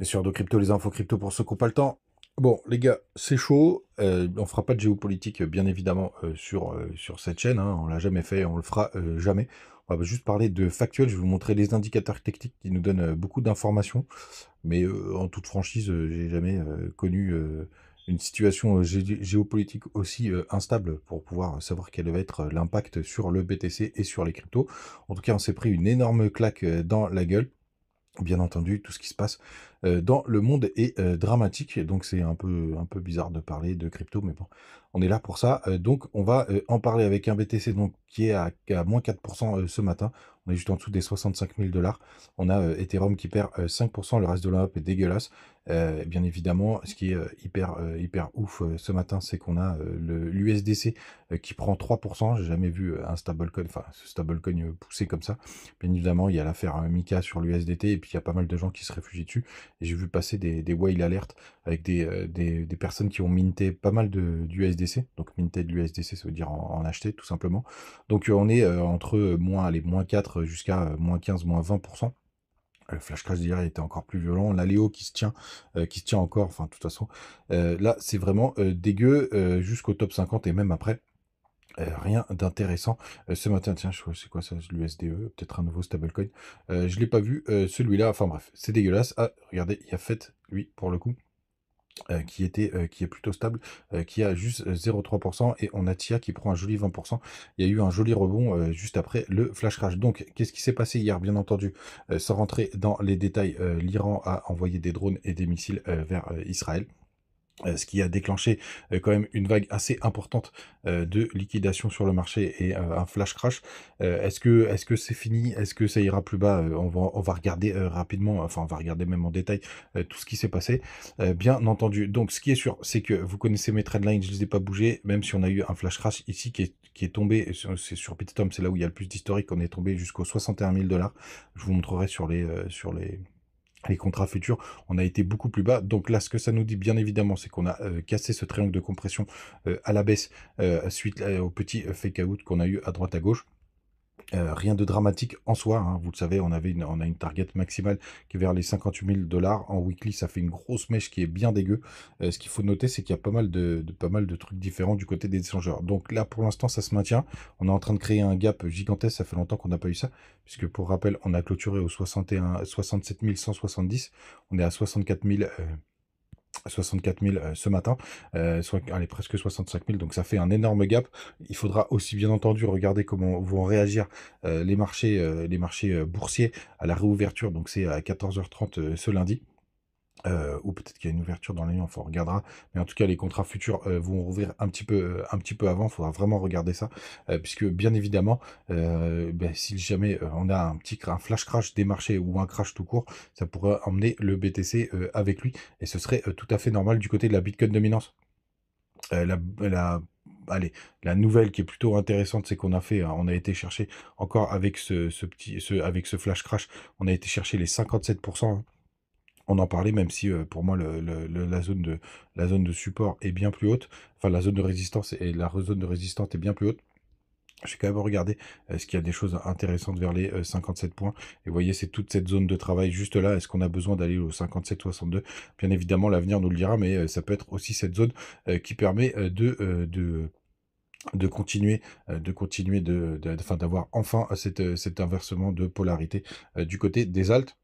Et sur de crypto, les infos crypto pour ceux qui n'ont pas le temps. Bon, les gars, c'est chaud. On euh, on fera pas de géopolitique, bien évidemment, euh, sur, euh, sur cette chaîne. Hein. On l'a jamais fait, on le fera jamais. On va juste parler de factuel. Je vais vous montrer les indicateurs techniques qui nous donnent beaucoup d'informations. Mais en toute franchise, j'ai jamais connu une situation géopolitique aussi instable pour pouvoir savoir quel va être l'impact sur le BTC et sur les cryptos. En tout cas, on s'est pris une énorme claque dans la gueule bien entendu, tout ce qui se passe euh, dans le monde est euh, dramatique. Donc c'est un peu, un peu bizarre de parler de crypto, mais bon, on est là pour ça. Euh, donc on va en parler avec un BTC donc, qui est à, moins 4% ce matin. On est juste en dessous des 65 000 dollars. On a Ethereum qui perd 5%, le reste de l'Europe est dégueulasse. Euh, bien évidemment, ce qui est euh, hyper, euh, hyper ouf ce matin, c'est qu'on a le l'USDC qui prend 3%. J'ai jamais vu un stablecoin, enfin ce stablecoin pousser comme ça. Bien évidemment, il y a l'affaire Mika sur l'USDT et puis il y a pas mal de gens qui se réfugient dessus. j'ai vu passer des, des whale avec des, personnes qui ont minté pas mal d'USDC. Donc minté de l'USDC, ça veut dire en, acheter tout simplement. Donc on est entre moins, les moins 4 jusqu'à moins 15, moins 20% le flash crash d'hier était encore plus violent, la Léo qui se tient, euh, qui se tient encore, enfin de toute façon, euh, là c'est vraiment euh, dégueu jusqu'au top 50 et même après. rien d'intéressant. ce matin, tiens, je c'est quoi ça L'USDE, peut-être un nouveau stablecoin. je l'ai pas vu, celui-là, enfin bref, c'est dégueulasse. Ah, regardez, il y a fait, lui, pour le coup. Euh, qui était euh, qui est plutôt stable, euh, qui a juste 0,3% et on a Tia qui prend un joli 20%. Il y a eu un joli rebond juste après le flash crash. Donc qu'est-ce qui s'est passé hier Bien entendu, sans rentrer dans les détails, l'Iran a envoyé des drones et des missiles vers Israël. Euh, ce qui a déclenché euh, quand même une vague assez importante euh, de liquidation sur le marché et un flash crash. Est-ce que est-ce que c'est fini Est-ce que ça ira plus bas on va, on va regarder rapidement, enfin on va regarder même en détail tout ce qui s'est passé. Bien entendu. Donc ce qui est sûr, c'est que vous connaissez mes lines, je les ai pas bougés, même si on a eu un flash crash ici qui est, qui est tombé, c'est sur Tom, c'est là où il y a le plus d'historique, on est tombé jusqu'aux 61 000 dollars. Je vous montrerai sur les sur les les contrats futurs, on a été beaucoup plus bas. Donc là, ce que ça nous dit, bien évidemment, c'est qu'on a euh, cassé ce triangle de compression euh, à la baisse euh, suite au petit fake out qu'on a eu à droite à gauche. Euh, rien de dramatique en soi, hein. vous le savez, on, avait on a une target maximale qui est vers les 58 000 dollars. En weekly, ça fait une grosse mèche qui est bien dégueu. Euh, ce qu'il faut noter, c'est qu'il y a pas mal de, pas mal de trucs différents du côté des échangeurs. Donc là, pour l'instant, ça se maintient. On est en train de créer un gap gigantesque, ça fait longtemps qu'on n'a pas eu ça, puisque pour rappel, on a clôturé au 61, 67 170, on est à 64 000... 64 000 euh, ce matin, euh, allez, presque 65 000, donc ça fait un énorme gap. Il faudra aussi bien entendu regarder comment vont réagir euh, les marchés, les marchés boursiers à la réouverture, donc c'est à 14h30 ce lundi. Euh, ou peut-être qu'il y a une ouverture dans l'année, on regardera. Mais en tout cas, les contrats futurs euh, vont rouvrir un petit peu, euh, un petit peu avant. Il faudra vraiment regarder ça, puisque bien évidemment, ben, si jamais on a un petit flash crash des marchés ou un crash tout court, ça pourrait emmener le BTC avec lui, et ce serait tout à fait normal du côté de la Bitcoin dominance. la, allez, la nouvelle qui est plutôt intéressante, c'est qu'on a fait, hein, on a été chercher encore avec ce, petit, avec ce flash crash, on a été chercher les 57% on en parlait, même si euh, pour moi la, zone de, la zone de support est bien plus haute, enfin la zone de résistance et la zone de résistance est bien plus haute. Je vais quand même regarder est-ce euh, qu'il y a des choses intéressantes vers les 57 euh, points. Et vous voyez, c'est toute cette zone de travail juste là. Est-ce qu'on a besoin d'aller au 57-62 Bien évidemment, l'avenir nous le dira, mais ça peut être aussi cette zone qui permet de, de continuer de continuer de, d'avoir enfin cet inversement de polarité du côté des Altes.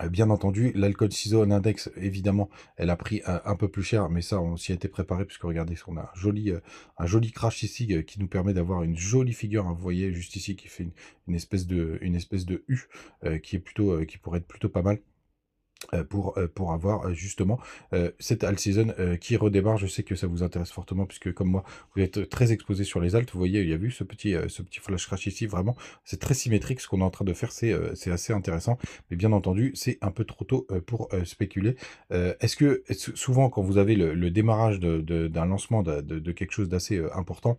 Euh, bien entendu, l'alcool ciseau en index, évidemment, elle a pris un peu plus cher, mais ça, on s'y a été préparé, puisque regardez, on a un joli, euh, un joli crash ici euh, qui nous permet d'avoir une jolie figure. Hein, vous voyez juste ici qui fait une, espèce de, une espèce de U qui est plutôt, qui pourrait être plutôt pas mal. Euh, pour, euh, pour avoir euh, justement cette alt Season qui redémarre. Je sais que ça vous intéresse fortement puisque comme moi, vous êtes très exposé sur les altes. Vous voyez, il y a vu ce petit, ce petit flash crash ici. Vraiment, c'est très symétrique ce qu'on est en train de faire. C'est assez intéressant. Mais bien entendu, c'est un peu trop tôt pour spéculer. Est-ce que souvent quand vous avez le, démarrage d'un lancement de, de, quelque chose d'assez important,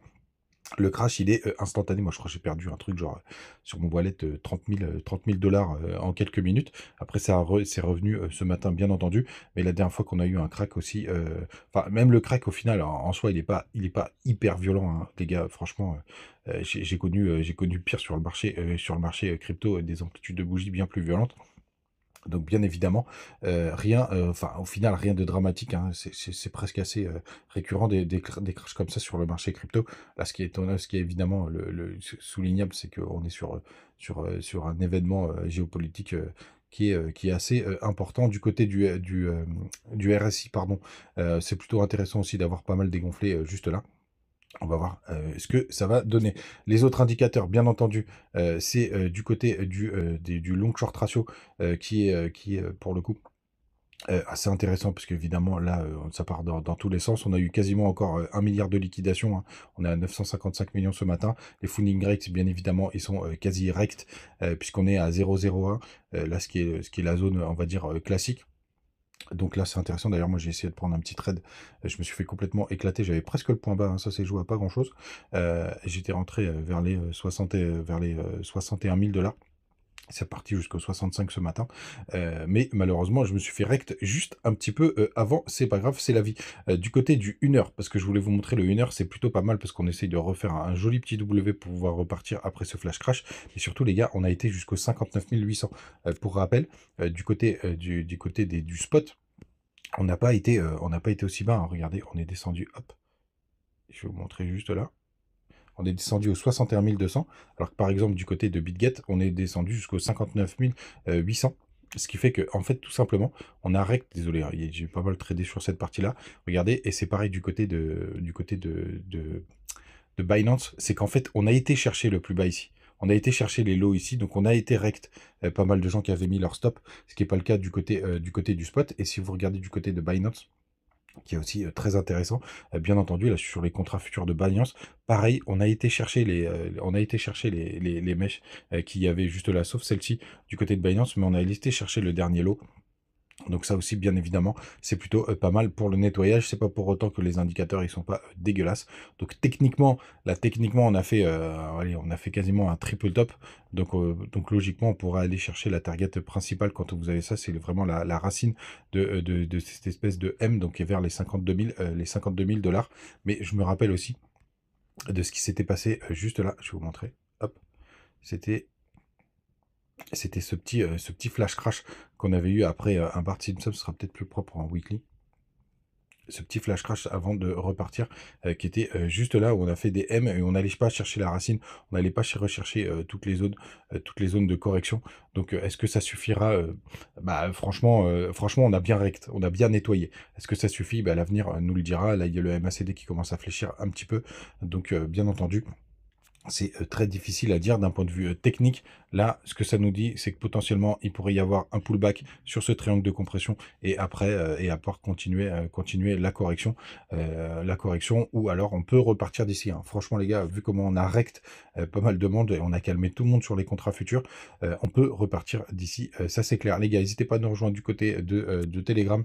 le crash, il est euh, instantané. Moi, je crois que j'ai perdu un truc, genre, euh, sur mon wallet, 30 euh, 000, dollars en quelques minutes. Après, ça c'est revenu ce matin, bien entendu. Mais la dernière fois qu'on a eu un crack aussi, enfin, même le crack, au final, en, soi, il n'est pas, pas hyper violent, hein, les gars. Franchement, j'ai connu, j'ai connu pire sur le marché, sur le marché crypto, des amplitudes de bougies bien plus violentes. Donc bien évidemment, euh, rien, euh, enfin au final rien de dramatique. Hein. c'est presque assez euh, récurrent des, des, crashs comme ça sur le marché crypto. Là, ce qui est ce qui est évidemment le, soulignable, c'est qu'on est sur sur un événement géopolitique. Qui est, qui est, assez important du côté du, du, du RSI. pardon. c'est plutôt intéressant aussi d'avoir pas mal dégonflé juste là. On va voir euh, ce que ça va donner. Les autres indicateurs, bien entendu, euh, c'est euh, du côté du, du long short ratio qui est, qui pour le coup assez intéressant parce évidemment, là ça part dans, tous les sens on a eu quasiment encore 1 milliard de liquidations hein. on est à 955 millions ce matin les funding rates bien évidemment ils sont quasi rectes, puisqu'on est à 0,01 là ce qui est ce qui est la zone on va dire classique donc là, c'est intéressant. D'ailleurs, moi, j'ai essayé de prendre un petit trade. Euh, je me suis fait complètement éclater. J'avais presque le point bas. Hein. Ça s'est joué à pas grand-chose. Euh, j'étais rentré euh, vers les, 60 et, vers les 61 000 dollars. C'est parti jusqu'au 65 ce matin. Euh, mais malheureusement, je me suis fait rect juste un petit peu euh, avant. C'est pas grave, c'est la vie. Euh, du côté du 1h, parce que je voulais vous montrer le 1h, c'est plutôt pas mal parce qu'on essaye de refaire un, joli petit W pour pouvoir repartir après ce flash crash. Et surtout, les gars, on a été jusqu'au 59 800. pour rappel, du côté, du, du, côté des, du spot, on n'a pas, été, pas été aussi bas. Hein, regardez, on est descendu. Hop. Je vais vous montrer juste là on est descendu aux 61 200, alors que par exemple du côté de BitGet, on est descendu jusqu'aux 59 800. Ce qui fait que, en fait, tout simplement, on hein, a rect, Désolé, j'ai pas mal tradé sur cette partie-là. Regardez, et c'est pareil du côté de, du côté de, de, Binance, c'est qu'en fait, on a été chercher le plus bas ici. On a été chercher les lots ici, donc on a été rect. Euh, pas mal de gens qui avaient mis leur stop, ce qui n'est pas le cas du côté, euh, du côté du spot. Et si vous regardez du côté de Binance, qui est aussi très intéressant. Bien entendu, là, sur les contrats futurs de Binance pareil, on a été chercher les, on a été chercher les, mèches qui qu'il y avait juste là, sauf celle-ci du côté de Binance mais on a été chercher le dernier lot donc ça aussi, bien évidemment, c'est plutôt euh, pas mal pour le nettoyage. C'est pas pour autant que les indicateurs ils sont pas euh, dégueulasses. Donc techniquement, là techniquement, on a fait, euh, on a fait quasiment un triple top. Donc, donc logiquement, on pourra aller chercher la target principale quand vous avez ça. C'est vraiment la, racine de, cette espèce de M, donc vers les 52 000, les 52 000 dollars. Mais je me rappelle aussi de ce qui s'était passé juste là. Je vais vous montrer. Hop, c'était c'était ce petit, euh, ce petit flash crash qu'on avait eu après euh, un Bart Simpson, ce sera peut-être plus propre en weekly. Ce petit flash crash avant de repartir, euh, qui était juste là où on a fait des M et on n'allait pas chercher la racine, on n'allait pas rechercher toutes les zones, toutes les zones de correction. Donc, est-ce que ça suffira Bah, franchement, franchement, on a bien rect, on a bien nettoyé. Est-ce que ça suffit bah, l'avenir nous le dira. Là, il y a le MACD qui commence à fléchir un petit peu. Donc, bien entendu, c'est euh, très difficile à dire d'un point de vue euh, technique. Là, ce que ça nous dit, c'est que potentiellement, il pourrait y avoir un pullback sur ce triangle de compression et après, euh, et part continuer, continuer la correction, la correction, ou alors on peut repartir d'ici. Hein. Franchement, les gars, vu comment on a rect pas mal de monde et on a calmé tout le monde sur les contrats futurs, on peut repartir d'ici. ça, c'est clair. Les gars, n'hésitez pas à nous rejoindre du côté de, de Telegram.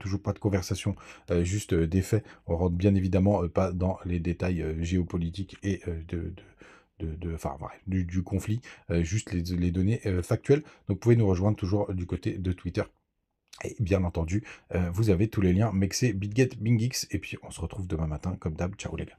Toujours pas de conversation, euh, juste euh, des faits. On rentre bien évidemment euh, pas dans les détails géopolitiques et de, de, de, du, conflit, juste les, les données factuelles. Donc vous pouvez nous rejoindre toujours du côté de Twitter. Et bien entendu, vous avez tous les liens Mexé, BitGet, BingX. Et puis on se retrouve demain matin, comme d'hab. Ciao les gars.